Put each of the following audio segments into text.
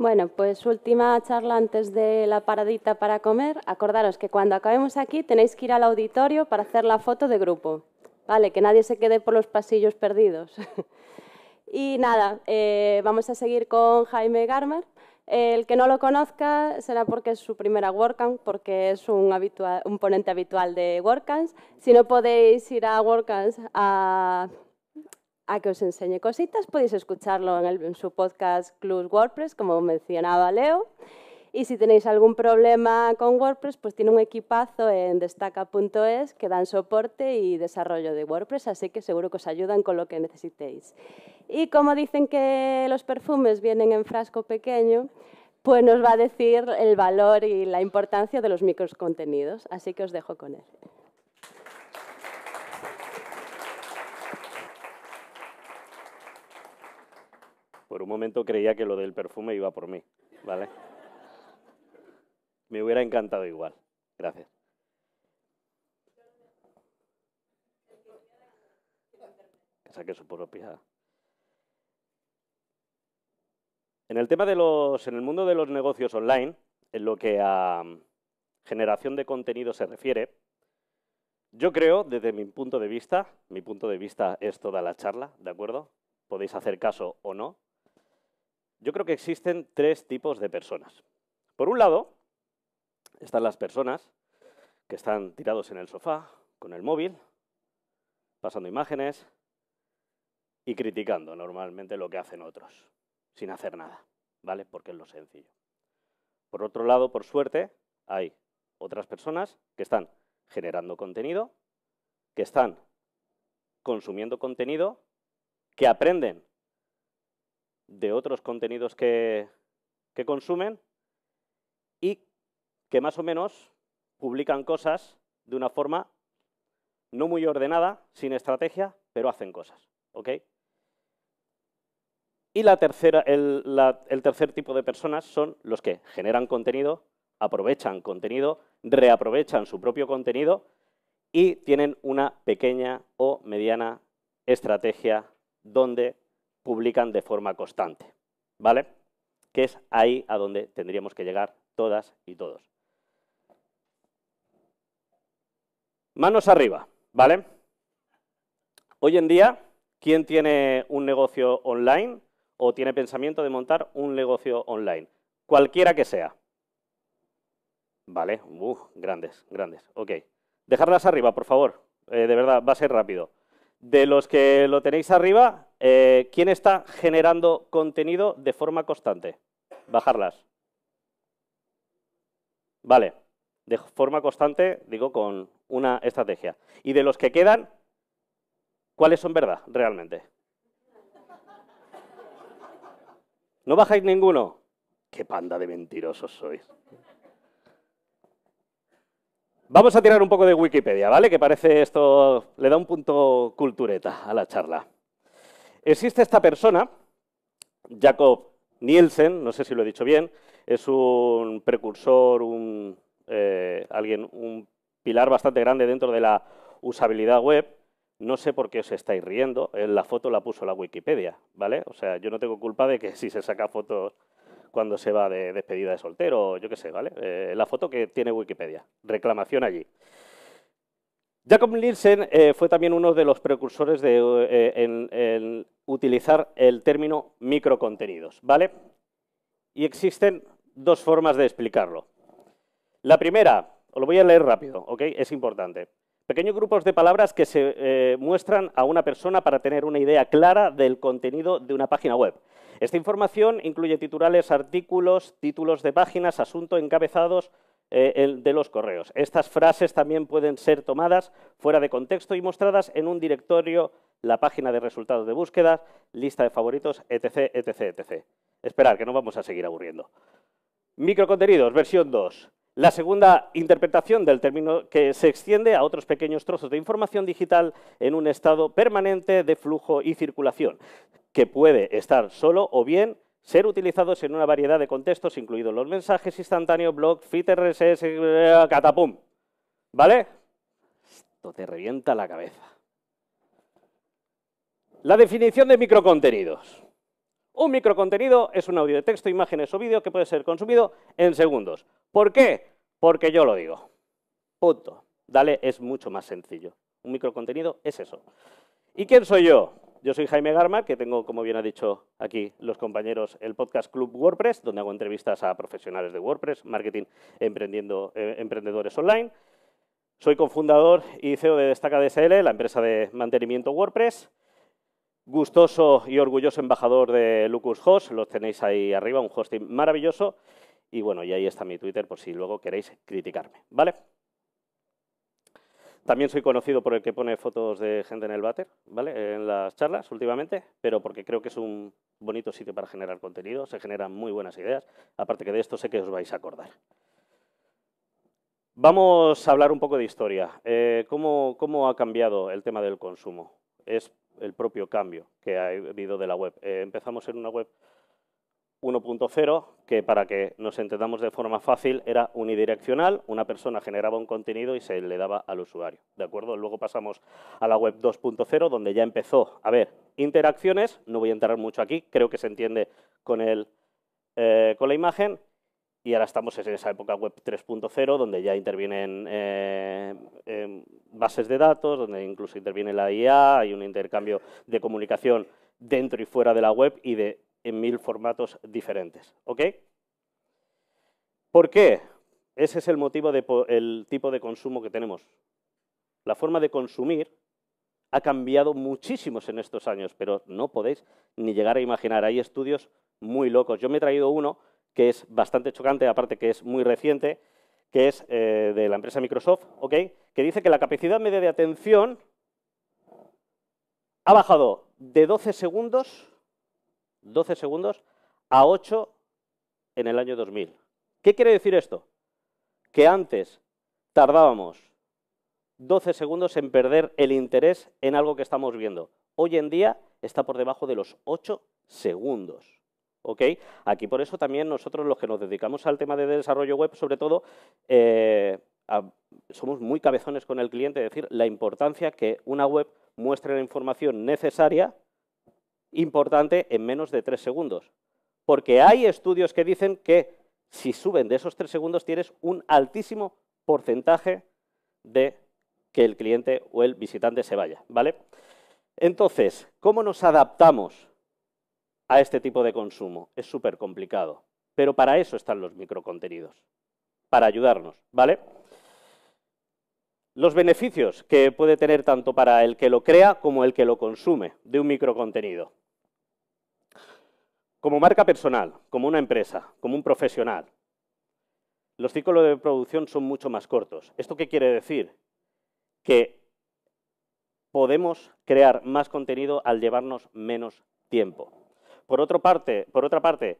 Bueno, pues última charla antes de la paradita para comer. Acordaros que cuando acabemos aquí tenéis que ir al auditorio para hacer la foto de grupo. Vale, que nadie se quede por los pasillos perdidos. y nada, eh, vamos a seguir con Jaime Garmer. El que no lo conozca será porque es su primera WordCamp, porque es un, habitual, un ponente habitual de WordCamps. Si no podéis ir a WordCamps a a que os enseñe cositas. Podéis escucharlo en, su podcast Club WordPress, como mencionaba Leo. Y si tenéis algún problema con WordPress, pues tiene un equipazo en destaca.es que dan soporte y desarrollo de WordPress, así que seguro que os ayudan con lo que necesitéis. Y como dicen que los perfumes vienen en frasco pequeño, pues nos va a decir el valor y la importancia de los micros así que os dejo con él. Por un momento creía que lo del perfume iba por mí, ¿vale? Me hubiera encantado igual. Gracias. su propia. En el tema de los, en el mundo de los negocios online, en lo que a mm, generación de contenido se refiere, yo creo, desde mi punto de vista, mi punto de vista es toda la charla, ¿de acuerdo? Podéis hacer caso o no, yo creo que existen tres tipos de personas. Por un lado, están las personas que están tirados en el sofá, con el móvil, pasando imágenes y criticando normalmente lo que hacen otros, sin hacer nada, ¿vale? Porque es lo sencillo. Por otro lado, por suerte, hay otras personas que están generando contenido, que están consumiendo contenido, que aprenden de otros contenidos que, consumen y que más o menos publican cosas de una forma no muy ordenada, sin estrategia, pero hacen cosas. ¿ok? Y la tercera, el, tercer tipo de personas son los que generan contenido, aprovechan contenido, reaprovechan su propio contenido y tienen una pequeña o mediana estrategia donde publican de forma constante, ¿vale? Que es ahí a donde tendríamos que llegar todas y todos. Manos arriba, ¿vale? Hoy en día, ¿quién tiene un negocio online o tiene pensamiento de montar un negocio online? Cualquiera que sea. Vale, grandes, grandes. Ok. Dejarlas arriba, por favor. Eh, de verdad, va a ser rápido. De los que lo tenéis arriba, eh, ¿Quién está generando contenido de forma constante? Bajarlas. Vale, de forma constante, digo, con una estrategia. Y de los que quedan, ¿cuáles son verdad realmente? ¿No bajáis ninguno? ¡Qué panda de mentirosos sois! Vamos a tirar un poco de Wikipedia, ¿vale? Que parece esto, le da un punto cultureta a la charla. Existe esta persona, Jacob Nielsen, no sé si lo he dicho bien, es un precursor, un, eh, alguien, un pilar bastante grande dentro de la usabilidad web. No sé por qué os estáis riendo, la foto la puso la Wikipedia, ¿vale? O sea, yo no tengo culpa de que si se saca fotos cuando se va de despedida de soltero, yo qué sé, ¿vale? Eh, la foto que tiene Wikipedia, reclamación allí. Jacob Nielsen eh, fue también uno de los precursores eh, en, utilizar el término microcontenidos, ¿vale? Y existen dos formas de explicarlo. La primera, os lo voy a leer rápido, Es importante. Pequeños grupos de palabras que se eh, muestran a una persona para tener una idea clara del contenido de una página web. Esta información incluye titulares, artículos, títulos de páginas, asunto, encabezados, eh, de los correos. Estas frases también pueden ser tomadas fuera de contexto y mostradas en un directorio, la página de resultados de búsqueda, lista de favoritos, etc, etc, etc. Esperar, que no vamos a seguir aburriendo. Microcontenidos, versión 2. La segunda interpretación del término que se extiende a otros pequeños trozos de información digital en un estado permanente de flujo y circulación, que puede estar solo o bien ser utilizados en una variedad de contextos, incluidos los mensajes instantáneos, blogs, feed RSS, catapum. ¿Vale? Esto te revienta la cabeza. La definición de microcontenidos. Un microcontenido es un audio de texto, imágenes o vídeo que puede ser consumido en segundos. ¿Por qué? Porque yo lo digo. Punto. Dale, es mucho más sencillo. Un microcontenido es eso. ¿Y quién soy yo? Yo soy Jaime Garma, que tengo, como bien ha dicho aquí los compañeros, el podcast Club WordPress, donde hago entrevistas a profesionales de WordPress, marketing, emprendiendo, eh, emprendedores online. Soy cofundador y CEO de Destaca DSL, la empresa de mantenimiento WordPress. Gustoso y orgulloso embajador de Lucas Host, los tenéis ahí arriba, un hosting maravilloso. Y bueno, y ahí está mi Twitter por si luego queréis criticarme, ¿vale? También soy conocido por el que pone fotos de gente en el váter, ¿vale? En las charlas últimamente, pero porque creo que es un bonito sitio para generar contenido, se generan muy buenas ideas, aparte que de esto sé que os vais a acordar. Vamos a hablar un poco de historia. Eh, ¿cómo, ha cambiado el tema del consumo? Es el propio cambio que ha habido de la web. Eh, empezamos en una web 1.0, que para que nos entendamos de forma fácil, era unidireccional, una persona generaba un contenido y se le daba al usuario, ¿de acuerdo? Luego pasamos a la web 2.0, donde ya empezó a haber interacciones, no voy a entrar mucho aquí, creo que se entiende con, eh, con la imagen, y ahora estamos en esa época web 3.0, donde ya intervienen eh, em, bases de datos, donde incluso interviene la IA, hay un intercambio de comunicación dentro y fuera de la web y de en mil formatos diferentes. ¿Ok? ¿Por qué? Ese es el motivo del tipo de consumo que tenemos. La forma de consumir ha cambiado muchísimo en estos años, pero no podéis ni llegar a imaginar. Hay estudios muy locos. Yo me he traído uno que es bastante chocante, aparte que es muy reciente, que es eh, de la empresa Microsoft, ¿ok? que dice que la capacidad media de atención ha bajado de 12 segundos 12 segundos, a 8 en el año 2000. ¿Qué quiere decir esto? Que antes tardábamos 12 segundos en perder el interés en algo que estamos viendo. Hoy en día está por debajo de los 8 segundos. ¿OK? Aquí por eso también nosotros los que nos dedicamos al tema de desarrollo web, sobre todo, eh, somos muy cabezones con el cliente, es decir, la importancia que una web muestre la información necesaria importante en menos de tres segundos. Porque hay estudios que dicen que si suben de esos tres segundos tienes un altísimo porcentaje de que el cliente o el visitante se vaya, ¿vale? Entonces, ¿cómo nos adaptamos a este tipo de consumo? Es súper complicado, pero para eso están los microcontenidos, para ayudarnos, ¿vale? Los beneficios que puede tener tanto para el que lo crea como el que lo consume de un microcontenido. Como marca personal, como una empresa, como un profesional, los ciclos de producción son mucho más cortos. ¿Esto qué quiere decir? Que podemos crear más contenido al llevarnos menos tiempo. Por, otra parte, por otra parte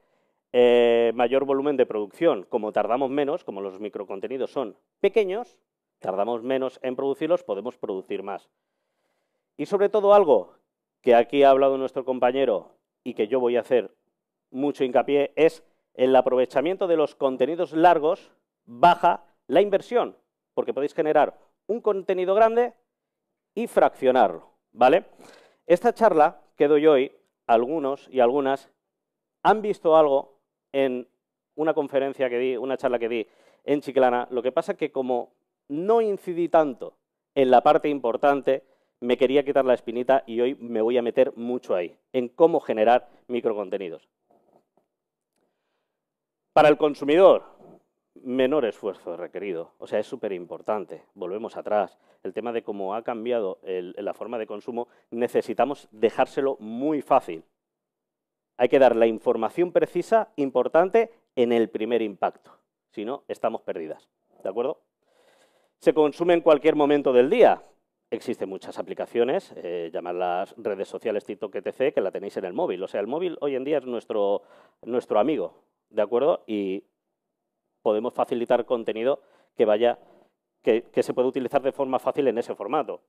eh, mayor volumen de producción. Como tardamos menos, como los microcontenidos son pequeños, tardamos menos en producirlos, podemos producir más. Y sobre todo algo que aquí ha hablado nuestro compañero y que yo voy a hacer mucho hincapié es el aprovechamiento de los contenidos largos baja la inversión, porque podéis generar un contenido grande y fraccionarlo, ¿vale? Esta charla que doy hoy, algunos y algunas han visto algo en una conferencia que di, una charla que di en Chiclana, lo que pasa que como no incidí tanto en la parte importante, me quería quitar la espinita y hoy me voy a meter mucho ahí, en cómo generar microcontenidos. Para el consumidor, menor esfuerzo requerido. O sea, es súper importante. Volvemos atrás. El tema de cómo ha cambiado la forma de consumo, necesitamos dejárselo muy fácil. Hay que dar la información precisa, importante, en el primer impacto. Si no, estamos perdidas. ¿De acuerdo? Se consume en cualquier momento del día. Existen muchas aplicaciones, eh, las redes sociales, TikTok, etc., que la tenéis en el móvil. O sea, el móvil hoy en día es nuestro amigo ¿de acuerdo? Y podemos facilitar contenido que vaya, que, se pueda utilizar de forma fácil en ese formato.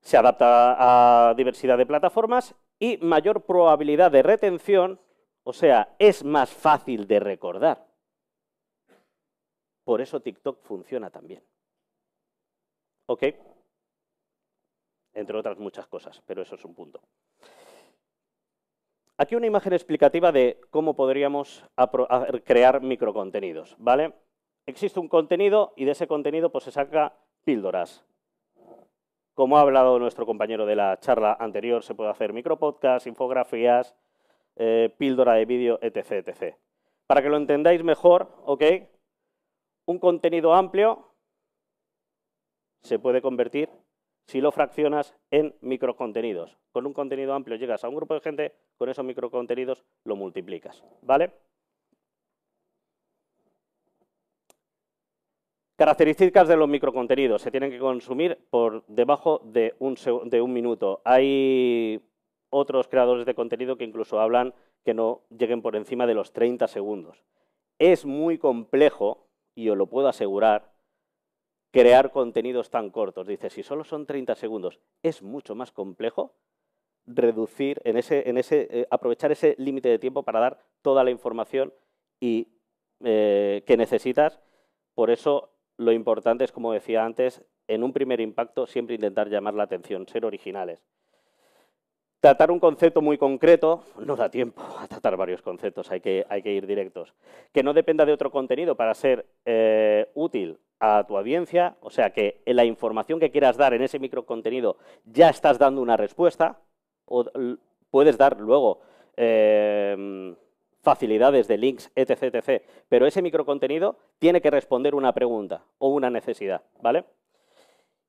Se adapta a diversidad de plataformas y mayor probabilidad de retención, o sea, es más fácil de recordar. Por eso TikTok funciona también. ¿Ok? Entre otras muchas cosas, pero eso es un punto. Aquí una imagen explicativa de cómo podríamos crear microcontenidos, ¿vale? Existe un contenido y de ese contenido pues, se saca píldoras. Como ha hablado nuestro compañero de la charla anterior, se puede hacer micropodcasts, infografías, eh, píldora de vídeo, etc, etc. Para que lo entendáis mejor, Un contenido amplio se puede convertir si lo fraccionas en microcontenidos. Con un contenido amplio llegas a un grupo de gente, con esos microcontenidos lo multiplicas, ¿vale? Características de los microcontenidos. Se tienen que consumir por debajo de un, de un minuto. Hay otros creadores de contenido que incluso hablan que no lleguen por encima de los 30 segundos. Es muy complejo, y os lo puedo asegurar, crear contenidos tan cortos. Dice, si solo son 30 segundos, es mucho más complejo reducir, en ese, en ese, eh, aprovechar ese límite de tiempo para dar toda la información y, eh, que necesitas. Por eso lo importante es, como decía antes, en un primer impacto siempre intentar llamar la atención, ser originales. Tratar un concepto muy concreto no da tiempo a tratar varios conceptos, hay que, ir directos. Que no dependa de otro contenido para ser eh, útil a tu audiencia, o sea que la información que quieras dar en ese microcontenido ya estás dando una respuesta, o puedes dar luego em, facilidades de links, etc, etc, pero ese microcontenido tiene que responder una pregunta o una necesidad, ¿vale?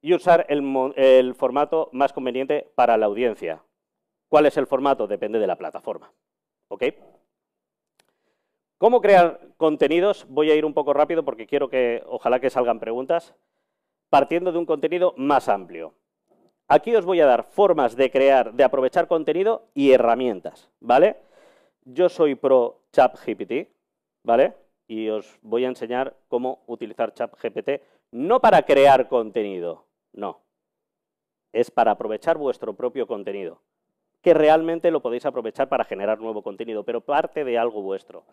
Y usar el formato más conveniente para la audiencia, ¿Cuál es el formato? Depende de la plataforma. ¿Ok? ¿Cómo crear contenidos? Voy a ir un poco rápido porque quiero que, ojalá que salgan preguntas, partiendo de un contenido más amplio. Aquí os voy a dar formas de crear, de aprovechar contenido y herramientas, ¿vale? Yo soy pro ChatGPT, ¿vale? Y os voy a enseñar cómo utilizar ChatGPT, no para crear contenido, no. Es para aprovechar vuestro propio contenido que realmente lo podéis aprovechar para generar nuevo contenido, pero parte de algo vuestro.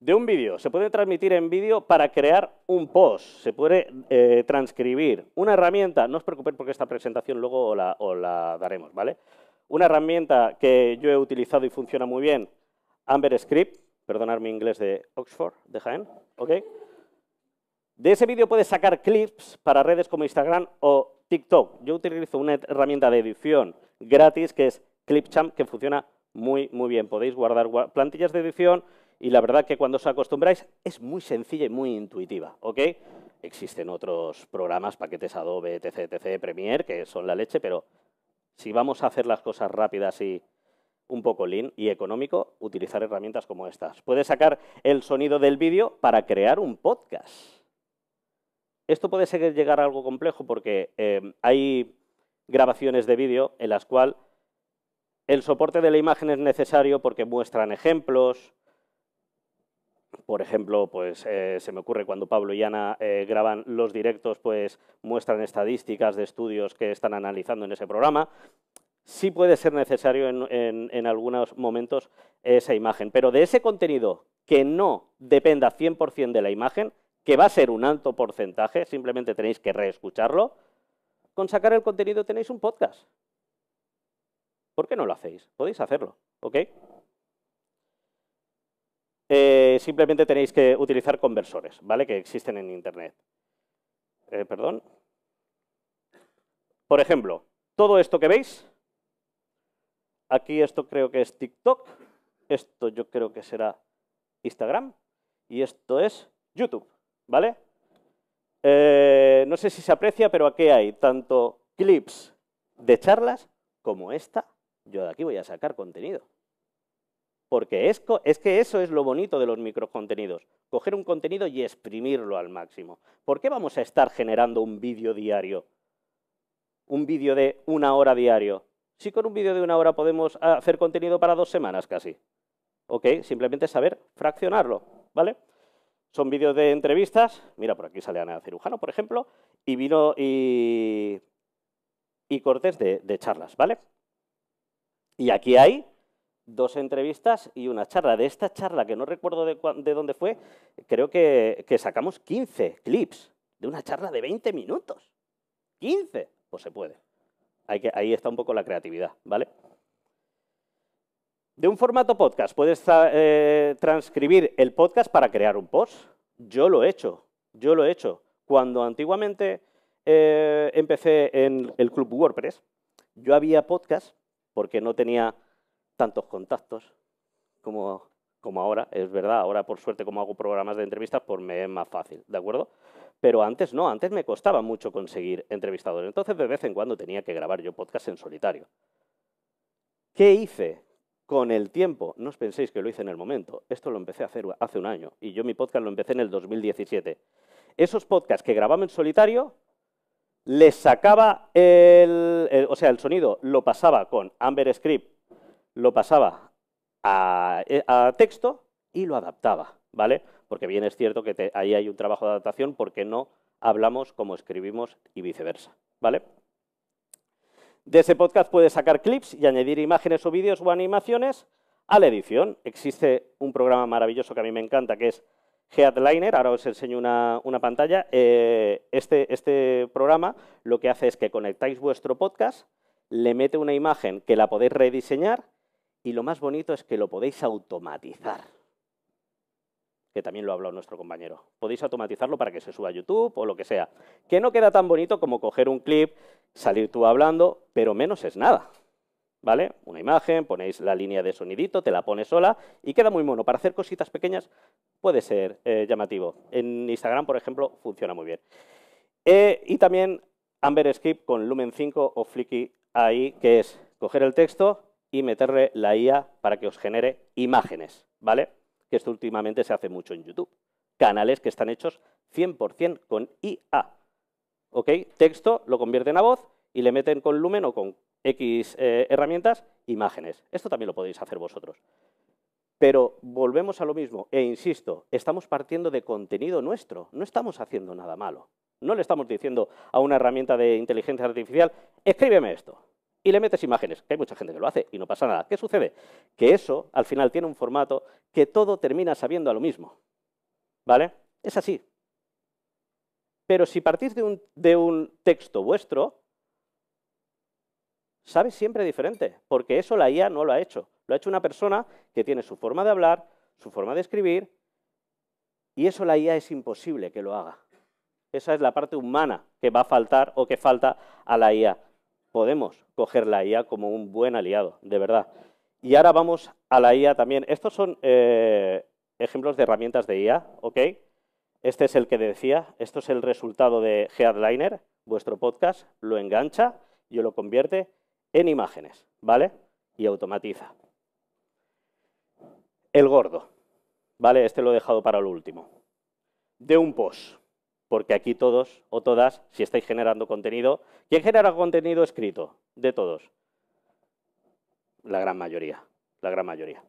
De un vídeo, se puede transmitir en vídeo para crear un post, se puede eh, transcribir. Una herramienta, no os preocupéis porque esta presentación luego os la, daremos, ¿vale? Una herramienta que yo he utilizado y funciona muy bien, Amber Script, perdonar mi inglés de Oxford, de Jaén, ¿ok? De ese vídeo puedes sacar clips para redes como Instagram o TikTok. Yo utilizo una herramienta de edición gratis que es Clipchamp, que funciona muy, muy bien. Podéis guardar plantillas de edición y la verdad que cuando os acostumbráis es muy sencilla y muy intuitiva, ¿ok? Existen otros programas, paquetes Adobe, etc, etc, Premiere, que son la leche, pero si vamos a hacer las cosas rápidas y un poco lean y económico, utilizar herramientas como estas. Puedes sacar el sonido del vídeo para crear un podcast. Esto puede llegar a algo complejo porque eh, hay grabaciones de vídeo en las cuales el soporte de la imagen es necesario porque muestran ejemplos. Por ejemplo, pues, eh, se me ocurre cuando Pablo y Ana eh, graban los directos, pues muestran estadísticas de estudios que están analizando en ese programa. Sí puede ser necesario en, en algunos momentos esa imagen, pero de ese contenido que no dependa 100% de la imagen, que va a ser un alto porcentaje, simplemente tenéis que reescucharlo, con sacar el contenido tenéis un podcast. ¿Por qué no lo hacéis? Podéis hacerlo, ¿ok? Eh, simplemente tenéis que utilizar conversores, ¿vale? Que existen en Internet. Eh, perdón. Por ejemplo, todo esto que veis, aquí esto creo que es TikTok, esto yo creo que será Instagram y esto es YouTube. ¿Vale? Eh, no sé si se aprecia, pero aquí hay tanto clips de charlas como esta. Yo de aquí voy a sacar contenido. Porque es, que eso es lo bonito de los microcontenidos. Coger un contenido y exprimirlo al máximo. ¿Por qué vamos a estar generando un vídeo diario? Un vídeo de una hora diario. Si con un vídeo de una hora podemos hacer contenido para dos semanas casi. ¿Ok? Simplemente saber fraccionarlo. ¿Vale? Son vídeos de entrevistas. Mira, por aquí sale Ana Cirujano, por ejemplo, y vino y, y cortes de, charlas, ¿vale? Y aquí hay dos entrevistas y una charla. De esta charla, que no recuerdo de, dónde fue, creo que, sacamos 15 clips de una charla de 20 minutos. ¡15! Pues se puede. que, ahí está un poco la creatividad, ¿vale? de un formato podcast. Puedes eh, transcribir el podcast para crear un post. Yo lo he hecho, yo lo he hecho. Cuando antiguamente eh, empecé en el club WordPress, yo había podcast porque no tenía tantos contactos como, como ahora. Es verdad, ahora por suerte como hago programas de entrevistas, pues me es más fácil, ¿de acuerdo? Pero antes no, antes me costaba mucho conseguir entrevistadores. Entonces de vez en cuando tenía que grabar yo podcast en solitario. ¿Qué hice? con el tiempo, no os penséis que lo hice en el momento, esto lo empecé a hacer hace un año y yo mi podcast lo empecé en el 2017. Esos podcasts que grababa en solitario, les sacaba el, o sea, el sonido, lo pasaba con Amber Script, lo pasaba eh, a, texto y lo adaptaba, ¿vale? Porque bien es cierto que ahí hay un trabajo de adaptación porque no hablamos como escribimos y viceversa, ¿vale? De ese podcast puedes sacar clips y añadir imágenes o vídeos o animaciones a la edición. Existe un programa maravilloso que a mí me encanta, que es Headliner. Ahora os enseño una, pantalla. Eh, este, este programa lo que hace es que conectáis vuestro podcast, le mete una imagen que la podéis rediseñar y lo más bonito es que lo podéis automatizar que también lo ha hablado nuestro compañero. Podéis automatizarlo para que se suba a YouTube o lo que sea. Que no queda tan bonito como coger un clip, salir tú hablando, pero menos es nada. ¿Vale? Una imagen, ponéis la línea de sonidito, te la pones sola y queda muy mono. Para hacer cositas pequeñas puede ser eh, llamativo. En Instagram, por ejemplo, funciona muy bien. Eh, y también Amber Skip con Lumen 5 o Flicky ahí, que es coger el texto y meterle la IA para que os genere imágenes, ¿vale? que esto últimamente se hace mucho en YouTube. Canales que están hechos 100% con IA. ¿Ok? Texto lo convierten a voz y le meten con Lumen o con X eh, herramientas imágenes. Esto también lo podéis hacer vosotros. Pero volvemos a lo mismo, e insisto, estamos partiendo de contenido nuestro, no estamos haciendo nada malo. No le estamos diciendo a una herramienta de inteligencia artificial, escríbeme esto y le metes imágenes, que hay mucha gente que lo hace y no pasa nada. ¿Qué sucede? Que eso al final tiene un formato que todo termina sabiendo a lo mismo. ¿Vale? Es así. Pero si partís de un, texto vuestro, sabes siempre diferente, porque eso la IA no lo ha hecho. Lo ha hecho una persona que tiene su forma de hablar, su forma de escribir, y eso la IA es imposible que lo haga. Esa es la parte humana que va a faltar o que falta a la IA podemos coger la IA como un buen aliado, de verdad. Y ahora vamos a la IA también. Estos son eh, ejemplos de herramientas de IA, ¿ok? Este es el que decía, esto es el resultado de Headliner, vuestro podcast, lo engancha y lo convierte en imágenes, ¿vale? Y automatiza. El gordo, ¿vale? Este lo he dejado para lo último. De un post porque aquí todos o todas, si estáis generando contenido, ¿quién genera contenido escrito? De todos. La gran mayoría, la gran mayoría.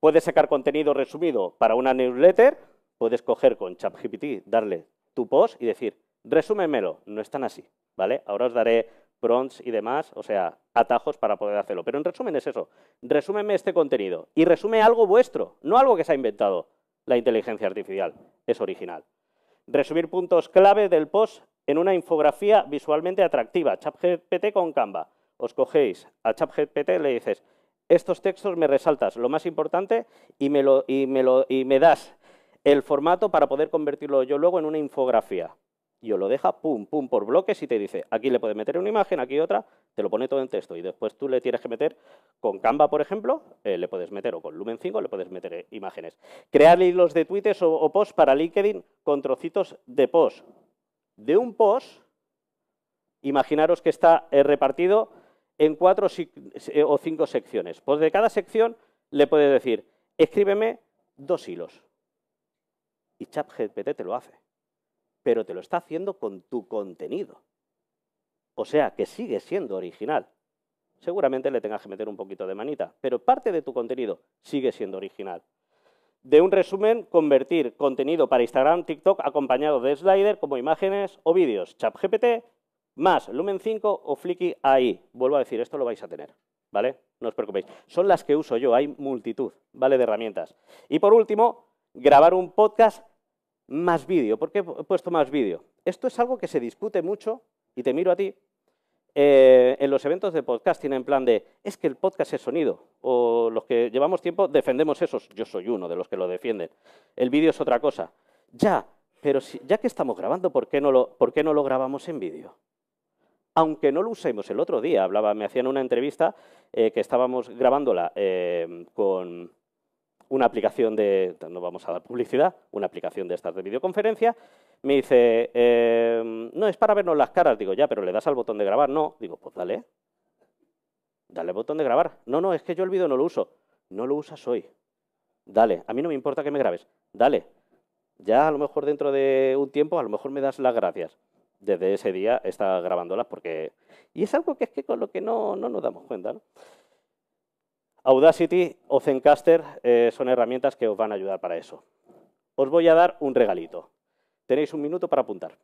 Puedes sacar contenido resumido para una newsletter, puedes coger con ChatGPT, darle tu post y decir, resúmenmelo, no es tan así, ¿vale? Ahora os daré prompts y demás, o sea, atajos para poder hacerlo. Pero en resumen es eso, resúmeme este contenido y resume algo vuestro, no algo que se ha inventado la inteligencia artificial, es original. Resumir puntos clave del post en una infografía visualmente atractiva. ChatGPT con Canva. Os cogéis a ChatGPT y le dices, estos textos me resaltas lo más importante y me, lo, y me, lo, y me das el formato para poder convertirlo yo luego en una infografía y lo deja pum, pum por bloques y te dice, aquí le puedes meter una imagen, aquí otra, te lo pone todo en texto y después tú le tienes que meter con Canva, por ejemplo, eh, le puedes meter o con Lumen 5 le puedes meter eh, imágenes. Crear hilos de tweets o, posts para LinkedIn con trocitos de post. De un post, imaginaros que está eh, repartido en cuatro o cinco secciones. Pues de cada sección le puedes decir, escríbeme dos hilos. Y ChatGPT te lo hace pero te lo está haciendo con tu contenido. O sea, que sigue siendo original. Seguramente le tengas que meter un poquito de manita, pero parte de tu contenido sigue siendo original. De un resumen, convertir contenido para Instagram, TikTok, acompañado de slider como imágenes o vídeos, ChatGPT, más Lumen 5 o Flicky AI. Vuelvo a decir, esto lo vais a tener, ¿vale? No os preocupéis. Son las que uso yo, hay multitud, ¿vale? De herramientas. Y por último, grabar un podcast más vídeo. ¿Por qué he puesto más vídeo? Esto es algo que se discute mucho, y te miro a ti, eh, en los eventos de podcasting en plan de es que el podcast es sonido o los que llevamos tiempo defendemos esos. Yo soy uno de los que lo defienden. El vídeo es otra cosa. Ya, pero ya que estamos grabando, ¿por qué no lo, por qué no lo grabamos en vídeo? Aunque no lo usemos el otro día, hablaba, me hacían una entrevista eh, que estábamos grabándola eh, con, una aplicación de, no vamos a dar publicidad, una aplicación de estas de videoconferencia, me dice, em, no, es para vernos las caras, digo, ya, pero le das al botón de grabar, no, digo, pues dale, dale al botón de grabar, no, no, es que yo el vídeo no lo uso, no lo usas hoy, dale, a mí no me importa que me grabes, dale, ya a lo mejor dentro de un tiempo, a lo mejor me das las gracias. Desde ese día está grabándolas porque... Y es algo que es que con lo que no, no nos damos cuenta, ¿no? Audacity o Zencaster eh, son herramientas que os van a ayudar para eso. Os voy a dar un regalito. Tenéis un minuto para apuntar.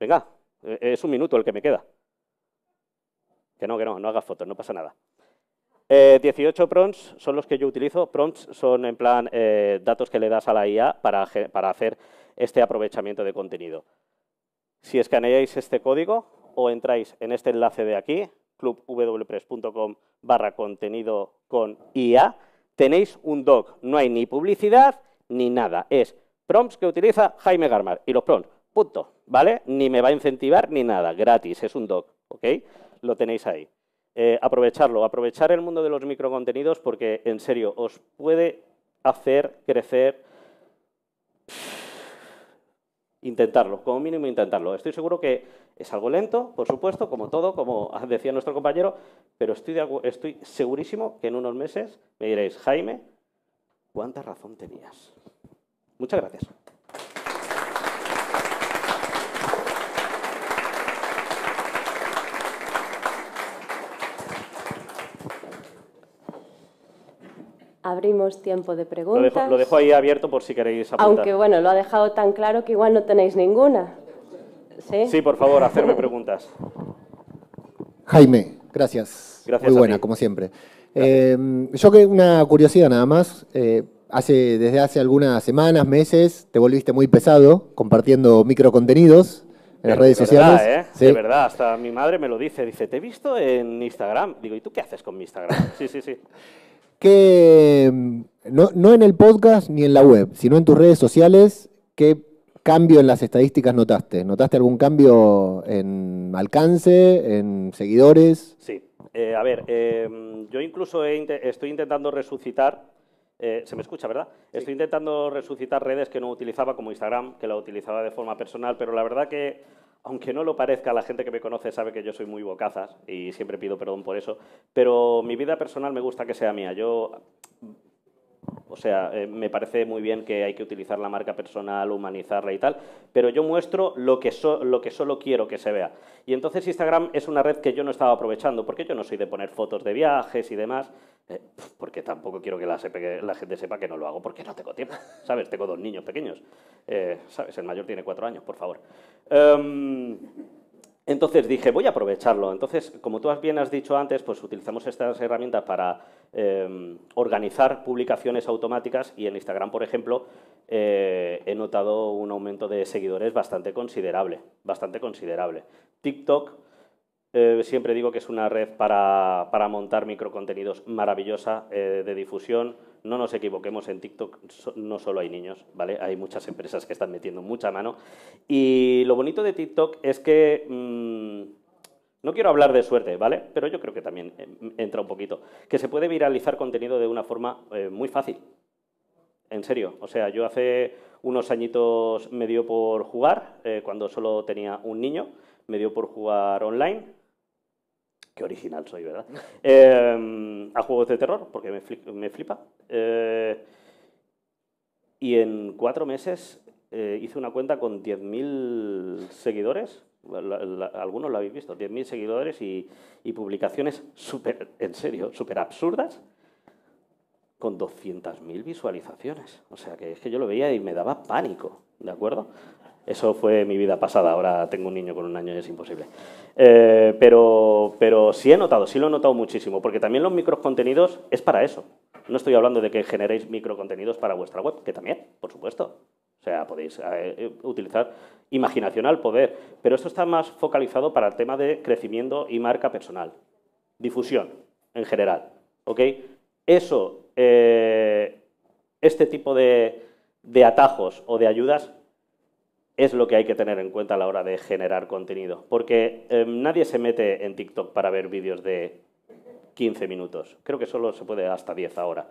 Venga, eh, es un minuto el que me queda. Que no, que no, no hagas fotos, no pasa nada. 18 eh, prompts son los que yo utilizo. Prompts son en plan datos que le das a la IA para, para hacer este aprovechamiento de contenido. Si escaneáis este código o entráis en este enlace de aquí, clubwpress.com barra contenido con IA, tenéis un doc. No hay ni publicidad ni nada. Es prompts que utiliza Jaime Garmar y los prompts, punto, ¿vale? Ni me va a incentivar ni nada, gratis, es un doc, ¿ok? Lo tenéis ahí. Eh, aprovecharlo, aprovechar el mundo de los microcontenidos porque, en serio, os puede hacer crecer intentarlo, como mínimo intentarlo. Estoy seguro que es algo lento, por supuesto, como todo, como decía nuestro compañero, pero estoy, estoy segurísimo que en unos meses me diréis, Jaime, ¿cuánta razón tenías? Muchas gracias. Abrimos tiempo de preguntas. Lo dejo, ahí abierto por si queréis apuntar. Aunque bueno, lo ha dejado tan claro que igual no tenéis ninguna. Sí, sí por favor, hacerme preguntas. Jaime, gracias. Gracias. Muy buena, como siempre. Eh, yo que una curiosidad nada más. Eh, hace, desde hace algunas semanas, meses, te volviste muy pesado compartiendo microcontenidos en las redes sociales. ¿eh? sí. De verdad, hasta mi madre me lo dice. Dice, te he visto en Instagram. Digo, ¿y tú qué haces con mi Instagram? Sí, sí, sí que mm, no, en el podcast ni en la web, sino en tus redes sociales, ¿qué cambio en las estadísticas notaste? ¿Notaste algún cambio en alcance, en seguidores? Sí, eh, a ver, eh, yo incluso estoy intentando resucitar eh, se me escucha, ¿verdad? Estoy intentando resucitar redes que no utilizaba, como Instagram, que la utilizaba de forma personal, pero la verdad que, aunque no lo parezca, la gente que me conoce sabe que yo soy muy bocazas y siempre pido perdón por eso, pero mi vida personal me gusta que sea mía. Yo o sea, eh, me parece muy bien que hay que utilizar la marca personal, humanizarla y tal, pero yo muestro lo que, solo quiero que se vea. Y entonces Instagram es una red que yo no estaba aprovechando, porque yo no soy de poner fotos de viajes y demás, eh, porque tampoco quiero que la, gente sepa que no lo hago porque no tengo tiempo, ¿sabes? Tengo dos niños pequeños, eh, ¿sabes? El mayor tiene cuatro años, por favor. Em, entonces dije, voy a aprovecharlo. Entonces, como tú bien has dicho antes, pues utilizamos estas herramientas para em, organizar publicaciones automáticas y en Instagram, por ejemplo, eh, he notado un aumento de seguidores bastante considerable, bastante considerable. TikTok, eh, siempre digo que es una red para, para montar microcontenidos maravillosa eh, de difusión, no nos equivoquemos, en TikTok no solo hay niños, ¿vale? Hay muchas empresas que están metiendo mucha mano. Y lo bonito de TikTok es que... Mm, no quiero hablar de suerte, ¿vale? Pero yo creo que también eh, entra un poquito. Que se puede viralizar contenido de una forma eh, muy fácil. En serio. O sea, yo hace unos añitos me dio por jugar, eh, cuando solo tenía un niño, me dio por jugar online Qué original soy, ¿verdad? Eh, a juegos de terror, porque me, flipa. Eh, y en cuatro meses eh, hice una cuenta con 10.000 seguidores. algunos lo habéis visto, 10.000 seguidores y, y publicaciones súper, en serio, súper absurdas con 200.000 visualizaciones. O sea, que es que yo lo veía y me daba pánico, ¿de acuerdo? Eso fue mi vida pasada, ahora tengo un niño con un año y es imposible. Eh, pero, sí he notado, sí lo he notado muchísimo, porque también los microcontenidos es para eso. No estoy hablando de que generéis microcontenidos para vuestra web, que también, por supuesto. O sea, podéis eh, eh, utilizar imaginación al poder, pero esto está más focalizado para el tema de crecimiento y marca personal, difusión en general. ¿ok? Eso, este tipo de atajos o de ayudas es lo que hay que tener en cuenta a la hora de generar contenido. Porque em, nadie se mete en TikTok para ver vídeos de 15 minutos. Creo que solo se puede hasta 10 ahora.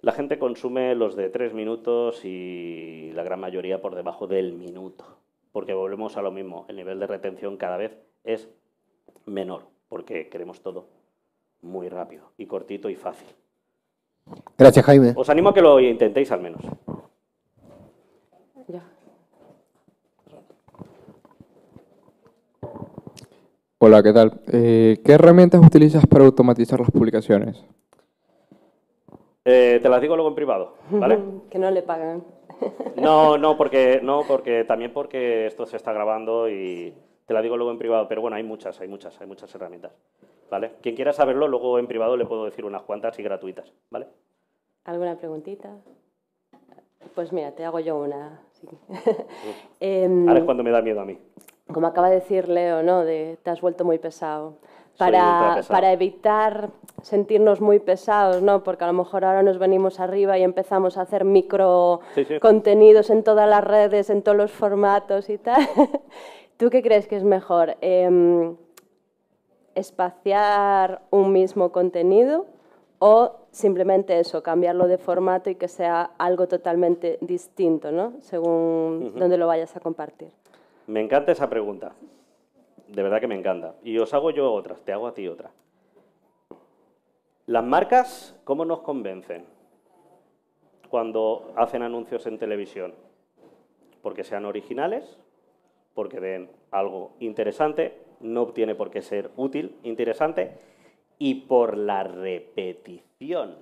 La gente consume los de 3 minutos y la gran mayoría por debajo del minuto. Porque volvemos a lo mismo. El nivel de retención cada vez es menor. Porque queremos todo muy rápido y cortito y fácil. Gracias, Jaime. Os animo a que lo intentéis al menos. Hola, ¿qué tal? Eh, ¿Qué herramientas utilizas para automatizar las publicaciones? Eh, te las digo luego en privado, ¿vale? que no le pagan. no, no, porque no, porque también porque esto se está grabando y te la digo luego en privado, pero bueno, hay muchas, hay muchas, hay muchas herramientas, ¿vale? Quien quiera saberlo, luego en privado le puedo decir unas cuantas y gratuitas, ¿vale? ¿Alguna preguntita? Pues mira, te hago yo una. Em, Ahora es cuando me da miedo a mí como acaba de decir Leo, ¿no? te has vuelto muy pesado. Para, para evitar sentirnos muy pesados, ¿no? porque a lo mejor ahora nos venimos arriba y empezamos a hacer micro contenidos en todas las redes, en todos los formatos y tal. ¿Tú qué crees que es mejor? Em, ¿Espaciar un mismo contenido o simplemente eso, cambiarlo de formato y que sea algo totalmente distinto, ¿no? según dónde lo vayas a compartir? Me encanta esa pregunta. De verdad que me encanta. Y os hago yo otras, te hago a ti otra. Las marcas, ¿cómo nos convencen cuando hacen anuncios en televisión? Porque sean originales, porque den algo interesante, no tiene por qué ser útil, interesante, y por la repetición.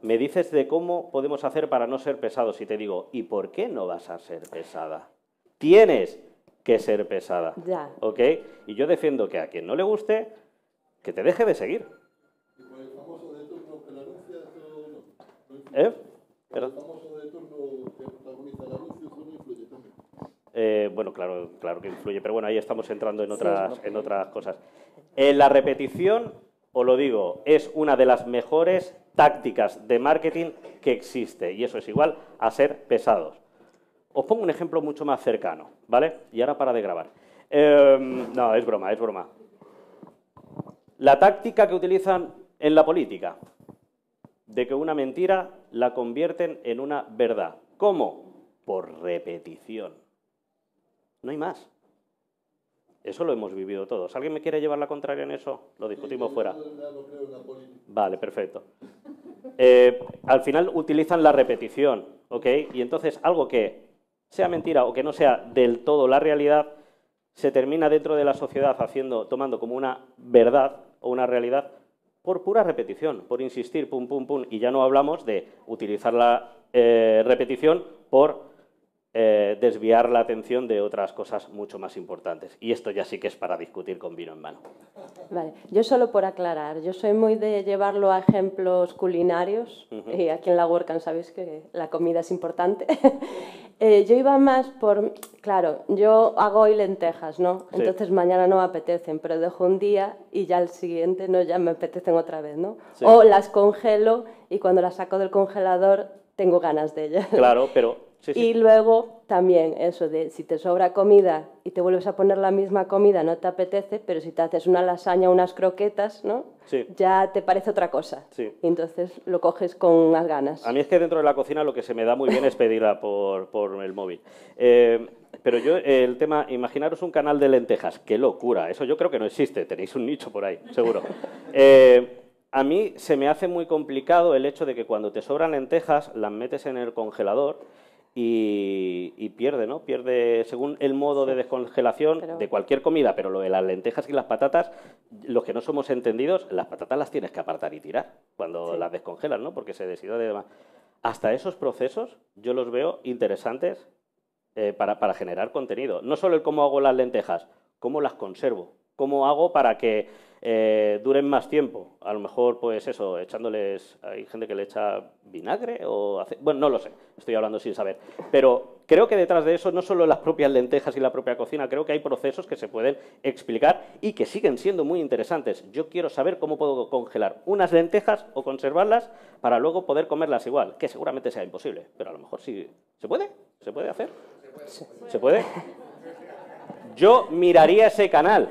Me dices de cómo podemos hacer para no ser pesados y te digo, ¿y por qué no vas a ser pesada? tienes que ser pesada. ¿Ok? Y yo defiendo que a quien no le guste, que te deje de seguir. Eh, eh bueno, claro, claro que influye, pero bueno, ahí estamos entrando en otras, en otras cosas. Eh, la repetición, os lo digo, es una de las mejores tácticas de marketing que existe y eso es igual a ser pesados. Os pongo un ejemplo mucho más cercano, ¿vale? Y ahora para de grabar. Em, no, es broma, es broma. La táctica que utilizan en la política, de que una mentira la convierten en una verdad. ¿Cómo? Por repetición. No hay más. Eso lo hemos vivido todos. ¿Alguien me quiere llevar la contraria en eso? Lo discutimos fuera. Vale, perfecto. Eh, al final utilizan la repetición, ¿ok? Y entonces algo que sea mentira o que no sea del todo la realidad, se termina dentro de la sociedad haciendo, tomando como una verdad o una realidad por pura repetición, por insistir, pum, pum, pum, y ya no hablamos de utilizar la eh, repetición por eh, desviar la atención de otras cosas mucho más importantes. Y esto ya sí que es para discutir con vino en mano. Vale. Yo solo por aclarar, yo soy muy de llevarlo a ejemplos culinarios, y aquí en la WordCamp sabéis que la comida es importante. Eh, yo iba más por, claro, yo hago hoy lentejas, ¿no? Entonces mañana no me apetecen, pero dejo un día y ya al siguiente no ya me apetecen otra vez, ¿no? O las congelo y cuando las saco del congelador tengo ganas de ellas. Claro, pero y luego también eso de si te sobra comida y te vuelves a poner la misma comida, no te apetece, pero si te haces una lasaña, unas croquetas, ¿no? Ya te parece otra cosa. entonces lo coges con las ganas. A mí es que dentro de la cocina lo que se me da muy bien es pedirla por, el móvil. Eh, pero yo, el tema, imaginaros un canal de lentejas, qué locura, eso yo creo que no existe, tenéis un nicho por ahí, seguro. Eh, a mí se me hace muy complicado el hecho de que cuando te sobran lentejas, las metes en el congelador y, pierde, ¿no? Pierde según el modo de descongelación de cualquier comida, pero lo de las lentejas y las patatas, los que no somos entendidos, las patatas las tienes que apartar y tirar cuando las descongelas, ¿no? Porque se deshidrata de demás. Hasta esos procesos yo los veo interesantes eh, para, para generar contenido. No solo el cómo hago las lentejas, cómo las conservo, ¿Cómo hago para que eh, duren más tiempo? A lo mejor, pues eso, echándoles. Hay gente que le echa vinagre o. bueno, no lo sé, estoy hablando sin saber. Pero creo que detrás de eso no solo las propias lentejas y la propia cocina, creo que hay procesos que se pueden explicar y que siguen siendo muy interesantes. Yo quiero saber cómo puedo congelar unas lentejas o conservarlas para luego poder comerlas igual, que seguramente sea imposible, pero a lo mejor sí. ¿Se puede? ¿Se puede hacer? ¿Se puede? Yo miraría ese canal.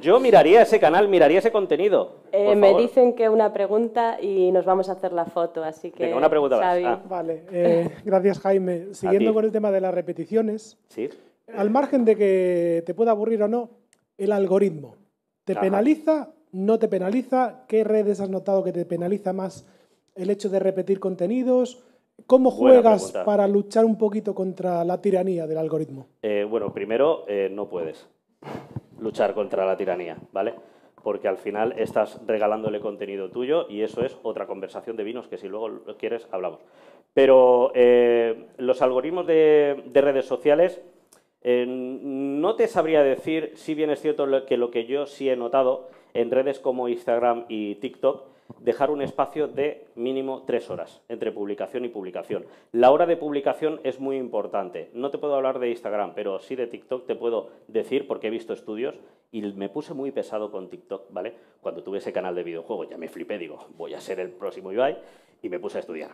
Yo miraría ese canal, miraría ese contenido. Eh, me dicen que una pregunta y nos vamos a hacer la foto, así que. una pregunta Xavi. Ah. Vale, eh, gracias Jaime. Siguiendo con el tema de las repeticiones, ¿Sí? al margen de que te pueda aburrir o no, el algoritmo. ¿Te penaliza? ¿No te penaliza? ¿Qué redes has notado que te penaliza más el hecho de repetir contenidos? ¿Cómo juegas para luchar un poquito contra la tiranía del algoritmo? Eh, bueno, primero, no puedes luchar contra la tiranía, ¿vale? Porque al final estás regalándole contenido tuyo y eso es otra conversación de vinos que si luego quieres hablamos. Pero eh, los algoritmos de, redes sociales, eh, no te sabría decir, si bien es cierto que lo que yo sí he notado en redes como Instagram y TikTok, dejar un espacio de mínimo tres horas entre publicación y publicación. La hora de publicación es muy importante. No te puedo hablar de Instagram, pero sí de TikTok te puedo decir, porque he visto estudios y me puse muy pesado con TikTok, ¿vale? Cuando tuve ese canal de videojuegos ya me flipé, digo, voy a ser el próximo Ibai y me puse a estudiar.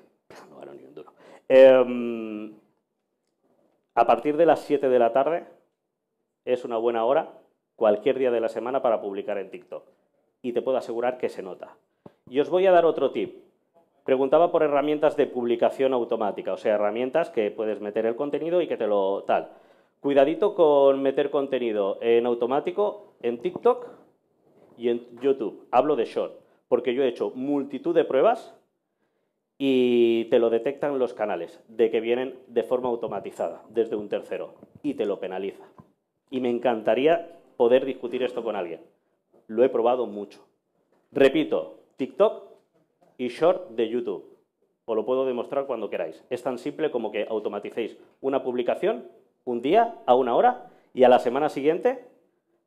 No ni un duro. Em, a partir de las 7 de la tarde es una buena hora cualquier día de la semana para publicar en TikTok. Y te puedo asegurar que se nota. Y os voy a dar otro tip. Preguntaba por herramientas de publicación automática, o sea, herramientas que puedes meter el contenido y que te lo tal. Cuidadito con meter contenido en automático en TikTok y en YouTube. Hablo de short, porque yo he hecho multitud de pruebas y te lo detectan los canales, de que vienen de forma automatizada, desde un tercero, y te lo penaliza. Y me encantaría poder discutir esto con alguien. Lo he probado mucho. Repito, TikTok y Short de YouTube. Os lo puedo demostrar cuando queráis. Es tan simple como que automaticéis una publicación un día a una hora y a la semana siguiente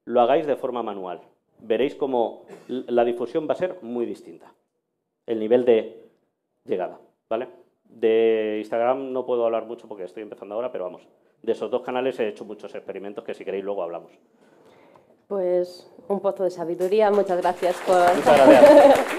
lo hagáis de forma manual. Veréis cómo la difusión va a ser muy distinta. El nivel de llegada, ¿vale? De Instagram no puedo hablar mucho porque estoy empezando ahora, pero vamos. De esos dos canales he hecho muchos experimentos que si queréis luego hablamos. Pues un pozo de sabiduría. Muchas gracias por... Muchas gracias.